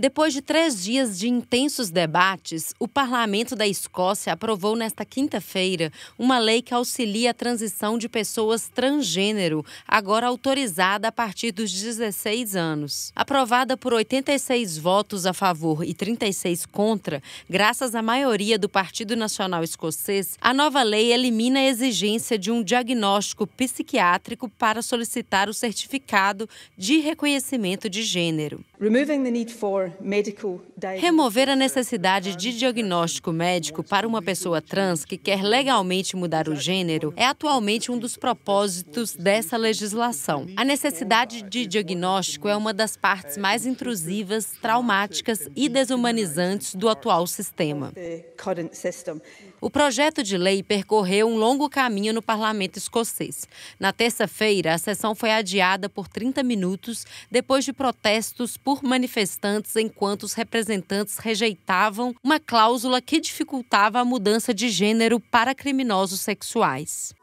Depois de três dias de intensos debates, o Parlamento da Escócia aprovou nesta quinta-feira uma lei que auxilia a transição de pessoas transgênero, agora autorizada a partir dos 16 anos. Aprovada por 86 votos a favor e 36 contra, graças à maioria do Partido Nacional Escocês, a nova lei elimina a exigência de um diagnóstico psiquiátrico para solicitar o certificado de reconhecimento de gênero. Removing the need for Remover a necessidade de diagnóstico médico para uma pessoa trans que quer legalmente mudar o gênero é atualmente um dos propósitos dessa legislação. A necessidade de diagnóstico é uma das partes mais intrusivas, traumáticas e desumanizantes do atual sistema. O projeto de lei percorreu um longo caminho no parlamento escocês. Na terça-feira, a sessão foi adiada por 30 minutos depois de protestos por manifestantes enquanto os representantes rejeitavam uma cláusula que dificultava a mudança de gênero para criminosos sexuais.